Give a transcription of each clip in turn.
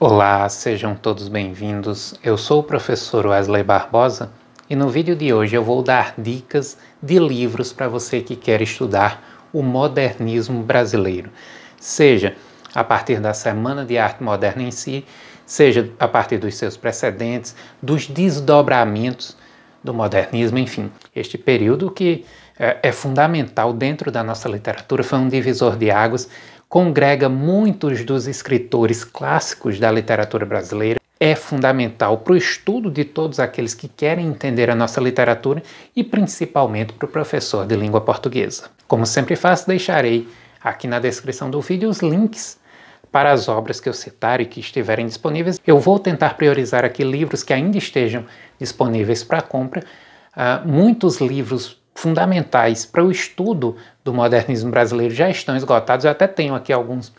Olá, sejam todos bem-vindos. Eu sou o professor Wesley Barbosa e no vídeo de hoje eu vou dar dicas de livros para você que quer estudar o modernismo brasileiro, seja a partir da Semana de Arte Moderna em si, seja a partir dos seus precedentes, dos desdobramentos do modernismo, enfim. Este período que eh, é, fundamental dentro da nossa literatura foi um divisor de águas congrega muitos dos escritores clássicos da literatura brasileira, é fundamental para o estudo de todos aqueles que querem entender a nossa literatura e principalmente para o professor de língua portuguesa. Como sempre faço, deixarei aqui na descrição do vídeo os links para as obras que eu citar e que estiverem disponíveis. Eu vou tentar priorizar aqui livros que ainda estejam disponíveis para compra. Uh, muitos livros fundamentais para o estudo do modernismo brasileiro já estão esgotados. Eu até tenho aqui alguns,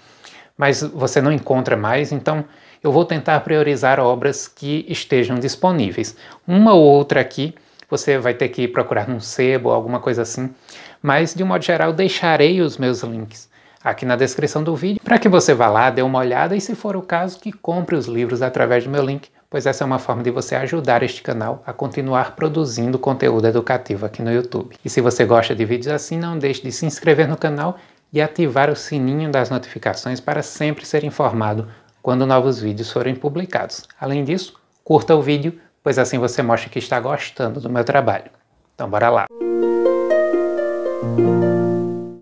mas você não encontra mais, então eu vou tentar priorizar obras que estejam disponíveis. Uma ou outra aqui você vai ter que procurar num sebo, alguma coisa assim, mas de um modo geral deixarei os meus links aqui na descrição do vídeo para que você vá lá, dê uma olhada e se for o caso que compre os livros através do meu link pois essa é uma forma de você ajudar este canal a continuar produzindo conteúdo educativo aqui no YouTube. E se você gosta de vídeos assim, não deixe de se inscrever no canal e ativar o sininho das notificações para sempre ser informado quando novos vídeos forem publicados. Além disso, curta o vídeo, pois assim você mostra que está gostando do meu trabalho. Então, bora lá!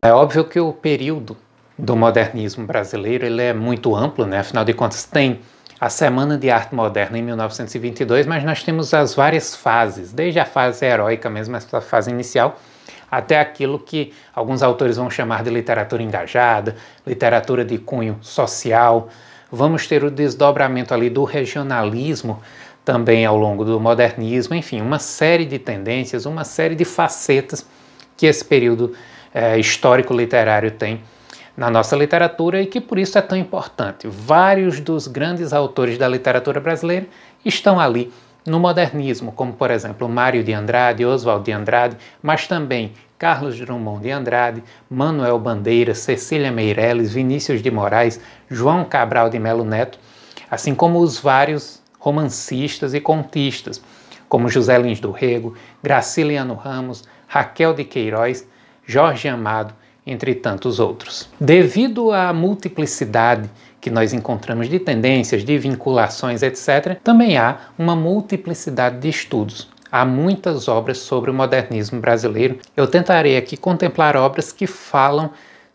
É óbvio que o período do modernismo brasileiro ele é muito amplo, né? afinal de contas, tem a Semana de Arte Moderna em 1922, mas nós temos as várias fases, desde a fase heróica mesmo, essa fase inicial, até aquilo que alguns autores vão chamar de literatura engajada, literatura de cunho social. Vamos ter o desdobramento ali do regionalismo também ao longo do modernismo, enfim, uma série de tendências, uma série de facetas que esse período é, eh, histórico literário tem na nossa literatura e que por isso é tão importante. Vários dos grandes autores da literatura brasileira estão ali no modernismo, como por exemplo Mário de Andrade, Oswald de Andrade, mas também Carlos Drummond de Andrade, Manuel Bandeira, Cecília Meireles, Vinícius de Moraes, João Cabral de Melo Neto, assim como os vários romancistas e contistas, como José Lins do Rego, Graciliano Ramos, Raquel de Queiroz, Jorge Amado entre tantos outros. Devido à multiplicidade que nós encontramos de tendências, de vinculações, etc., também há uma multiplicidade de estudos. Há muitas obras sobre o modernismo brasileiro. Eu tentarei aqui contemplar obras que falam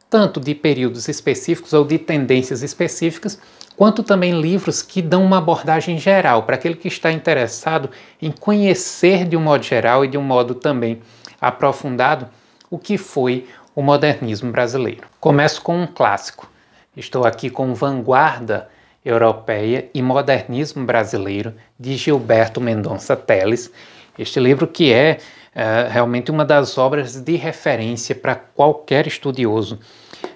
tanto de períodos específicos ou de tendências específicas, quanto também livros que dão uma abordagem geral para aquele que está interessado em conhecer de um modo geral e de um modo também aprofundado o que foi o modernismo brasileiro. Começo com um clássico. Estou aqui com Vanguarda Europeia e Modernismo Brasileiro, de Gilberto Mendonça Teles. Este livro que é eh, realmente uma das obras de referência para qualquer estudioso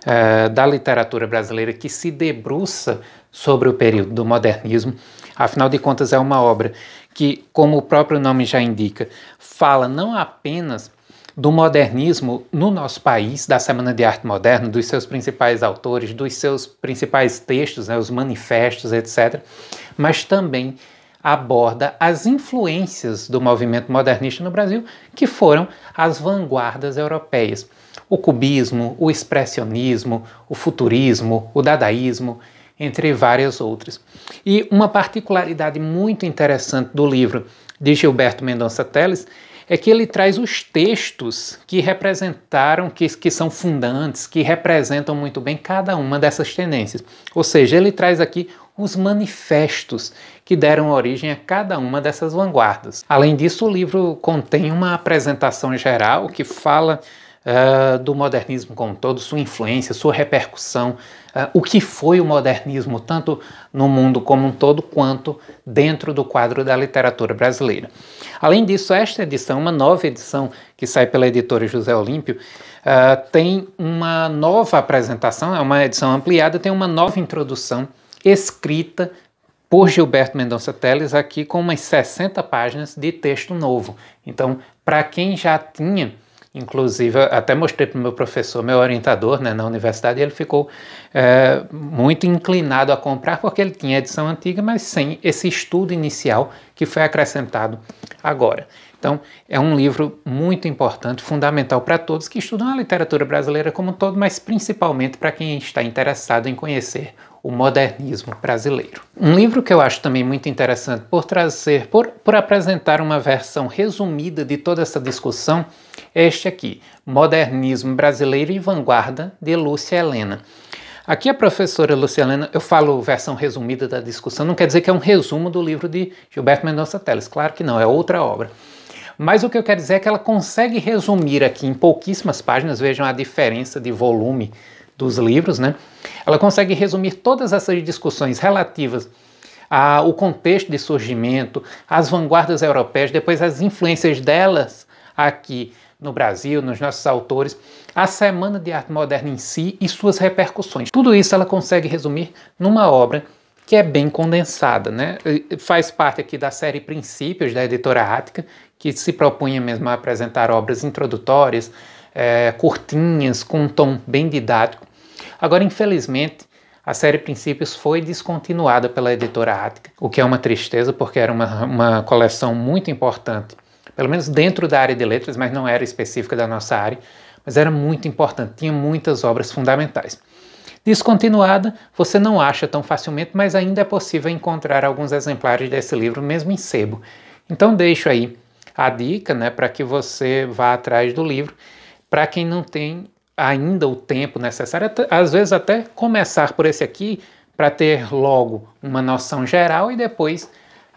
eh, da literatura brasileira que se debruça sobre o período do modernismo. Afinal de contas, é uma obra que, como o próprio nome já indica, fala não apenas do modernismo no nosso país, da Semana de Arte Moderna, dos seus principais autores, dos seus principais textos, né, os manifestos, etc., mas também aborda as influências do movimento modernista no Brasil, que foram as vanguardas europeias. O cubismo, o expressionismo, o futurismo, o dadaísmo, entre várias outras. E uma particularidade muito interessante do livro de Gilberto Mendonça Teles é que ele traz os textos que representaram, que, que são fundantes, que representam muito bem cada uma dessas tendências. Ou seja, ele traz aqui os manifestos que deram origem a cada uma dessas vanguardas. Além disso, o livro contém uma apresentação geral que fala uh, do modernismo como um todo, sua influência, sua repercussão, uh, o que foi o modernismo tanto no mundo como um todo quanto dentro do quadro da literatura brasileira. Além disso, esta edição, uma nova edição que sai pela editora José Olímpio, uh, tem uma nova apresentação, é uma edição ampliada, tem uma nova introdução escrita por Gilberto Mendonça Teles aqui com umas 60 páginas de texto novo. Então, para quem já tinha Inclusive, até mostrei para o meu professor, meu orientador né, na universidade, e ele ficou é, muito inclinado a comprar porque ele tinha edição antiga, mas sem esse estudo inicial que foi acrescentado agora. Então, é um livro muito importante, fundamental para todos que estudam a literatura brasileira como um todo, mas principalmente para quem está interessado em conhecer o modernismo brasileiro. Um livro que eu acho também muito interessante por trazer, por, por apresentar uma versão resumida de toda essa discussão, é este aqui, Modernismo Brasileiro e Vanguarda, de Lúcia Helena. Aqui a professora Helena, eu falo versão resumida da discussão, não quer dizer que é um resumo do livro de Gilberto Mendonça Teles, claro que não, é outra obra. Mas o que eu quero dizer é que ela consegue resumir aqui em pouquíssimas páginas, vejam a diferença de volume dos livros, né? Ela consegue resumir todas essas discussões relativas ao contexto de surgimento, às vanguardas europeias, depois as influências delas aqui no Brasil, nos nossos autores, a Semana de Arte Moderna em si e suas repercussões. Tudo isso ela consegue resumir numa obra que é bem condensada, né? Faz parte aqui da série Princípios da editora Ática, que se propunha mesmo a apresentar obras introdutórias, é, curtinhas, com um tom bem didático, Agora, infelizmente, a série Princípios foi descontinuada pela editora Ática, o que é uma tristeza porque era uma, uma coleção muito importante, pelo menos dentro da área de letras, mas não era específica da nossa área, mas era muito importante, tinha muitas obras fundamentais. Descontinuada, você não acha tão facilmente, mas ainda é possível encontrar alguns exemplares desse livro, mesmo em sebo. Então, deixo aí a dica né, para que você vá atrás do livro. Para quem não tem ainda o tempo necessário, às vezes até começar por esse aqui para ter logo uma noção geral e depois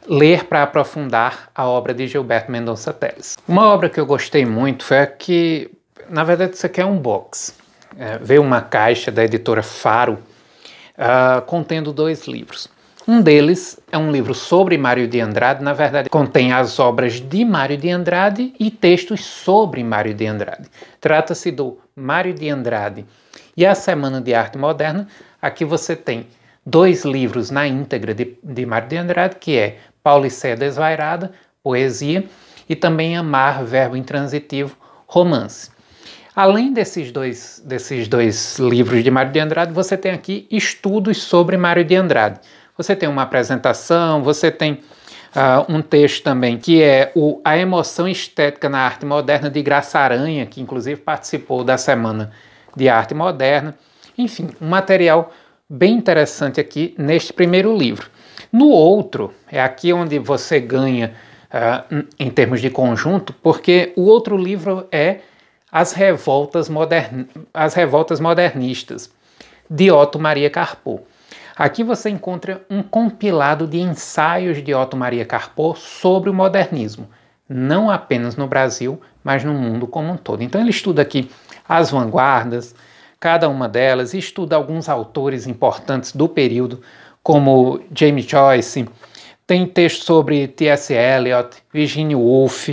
ler para aprofundar a obra de Gilberto Mendonça Teles. Uma obra que eu gostei muito foi a que, na verdade, isso aqui é um box. É, veio uma caixa da editora Faro uh, contendo dois livros. Um deles é um livro sobre Mário de Andrade, na verdade, contém as obras de Mário de Andrade e textos sobre Mário de Andrade. Trata-se do Mário de Andrade e a Semana de Arte Moderna. Aqui você tem dois livros na íntegra de, de Mário de Andrade, que é Paulicéia Desvairada, Poesia, e também Amar, Verbo Intransitivo, Romance. Além desses dois, desses dois livros de Mário de Andrade, você tem aqui estudos sobre Mário de Andrade você tem uma apresentação, você tem uh, um texto também que é o A Emoção Estética na Arte Moderna de Graça Aranha, que inclusive participou da Semana de Arte Moderna. Enfim, um material bem interessante aqui neste primeiro livro. No outro, é aqui onde você ganha uh, em termos de conjunto, porque o outro livro é As Revoltas, Modern... As Revoltas Modernistas, de Otto Maria Carpo. Aqui você encontra um compilado de ensaios de Otto Maria Carpó sobre o modernismo, não apenas no Brasil, mas no mundo como um todo. Então ele estuda aqui as vanguardas, cada uma delas, estuda alguns autores importantes do período, como James Joyce, tem texto sobre T.S. Eliot, Virginia Woolf,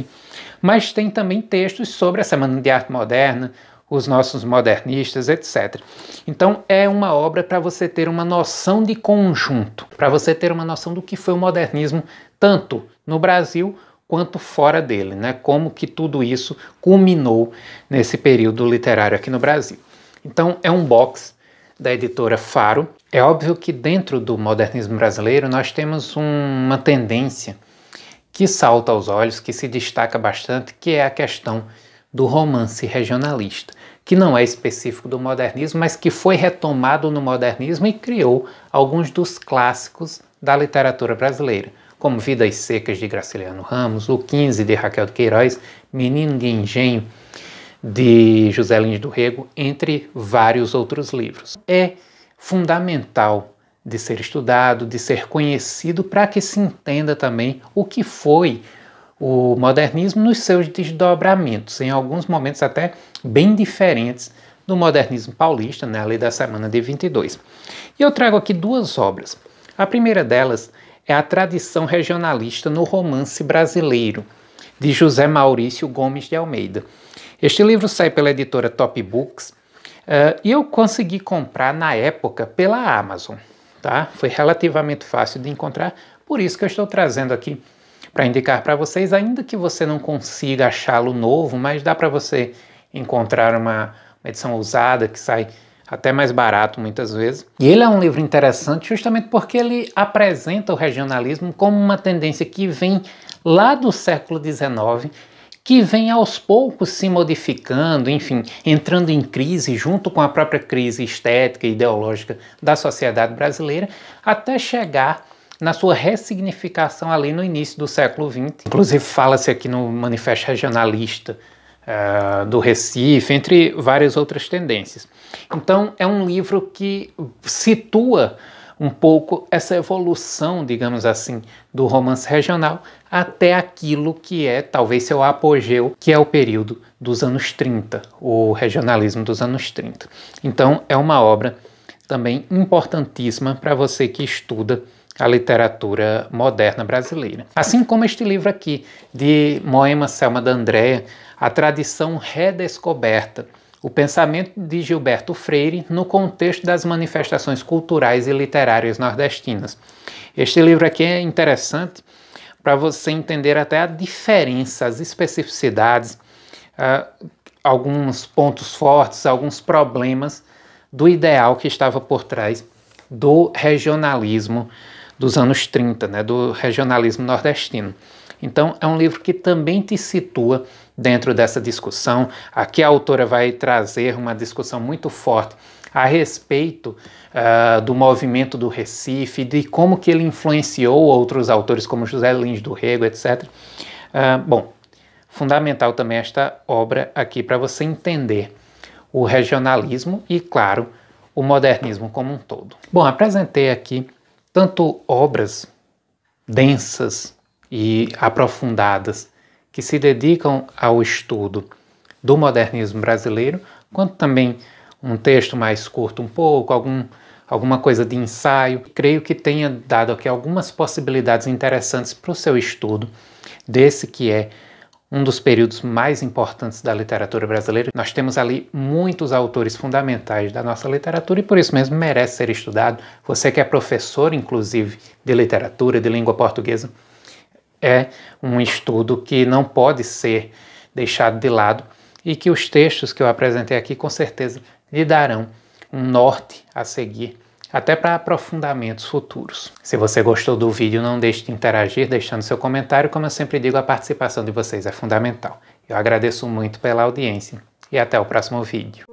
mas tem também textos sobre a Semana de Arte Moderna, os nossos modernistas, etc. Então é uma obra para você ter uma noção de conjunto, para você ter uma noção do que foi o modernismo tanto no Brasil quanto fora dele, né? Como que tudo isso culminou nesse período literário aqui no Brasil. Então é um box da editora Faro. É óbvio que dentro do modernismo brasileiro nós temos um, uma tendência que salta aos olhos, que se destaca bastante, que é a questão do romance regionalista que não é específico do modernismo, mas que foi retomado no modernismo e criou alguns dos clássicos da literatura brasileira, como Vidas Secas de Graciliano Ramos, O 15 de Raquel de Queiroz, Menino de Engenho de José Lins do Rego, entre vários outros livros. É fundamental de ser estudado, de ser conhecido, para que se entenda também o que foi o modernismo nos seus desdobramentos, em alguns momentos até bem diferentes do modernismo paulista, né, Lei da Semana de 22. E eu trago aqui duas obras. A primeira delas é a tradição regionalista no romance brasileiro, de José Maurício Gomes de Almeida. Este livro sai pela editora Top Books uh, e eu consegui comprar na época pela Amazon. Tá? Foi relativamente fácil de encontrar, por isso que eu estou trazendo aqui para indicar para vocês, ainda que você não consiga achá-lo novo, mas dá para você encontrar uma, uma edição usada que sai até mais barato muitas vezes. E ele é um livro interessante justamente porque ele apresenta o regionalismo como uma tendência que vem lá do século XIX, que vem aos poucos se modificando, enfim, entrando em crise junto com a própria crise estética e ideológica da sociedade brasileira, até chegar na sua ressignificação ali no início do século XX. Inclusive fala-se aqui no Manifesto Regionalista uh, do Recife, entre várias outras tendências. Então é um livro que situa um pouco essa evolução, digamos assim, do romance regional até aquilo que é talvez seu apogeu, que é o período dos anos 30, o regionalismo dos anos 30. Então é uma obra também importantíssima para você que estuda a literatura moderna brasileira. Assim como este livro aqui, de Moema Selma da A Tradição Redescoberta, o pensamento de Gilberto Freire no contexto das manifestações culturais e literárias nordestinas. Este livro aqui é interessante para você entender até a diferença, as especificidades, uh, alguns pontos fortes, alguns problemas do ideal que estava por trás do regionalismo dos anos 30, né, do regionalismo nordestino. Então, é um livro que também te situa dentro dessa discussão. Aqui a autora vai trazer uma discussão muito forte a respeito uh, do movimento do Recife, de como que ele influenciou outros autores como José Lins do Rego, etc. Uh, ah, bom, fundamental também esta obra aqui para você entender o regionalismo e, claro, o modernismo como um todo. Bom, apresentei aqui tanto obras densas e aprofundadas que se dedicam ao estudo do modernismo brasileiro, quanto também um texto mais curto um pouco, algum, alguma coisa de ensaio. Creio que tenha dado aqui algumas possibilidades interessantes para o seu estudo desse que é um dos períodos mais importantes da literatura brasileira. Nós temos ali muitos autores fundamentais da nossa literatura e por isso mesmo merece ser estudado. Você que é professor, inclusive, de literatura, de língua portuguesa, é um estudo que não pode ser deixado de lado e que os textos que eu apresentei aqui com certeza lhe darão um norte a seguir até para aprofundamentos futuros. Se você gostou do vídeo, não deixe de interagir deixando seu comentário. Como eu sempre digo, a participação de vocês é fundamental. Eu agradeço muito pela audiência e até o próximo vídeo.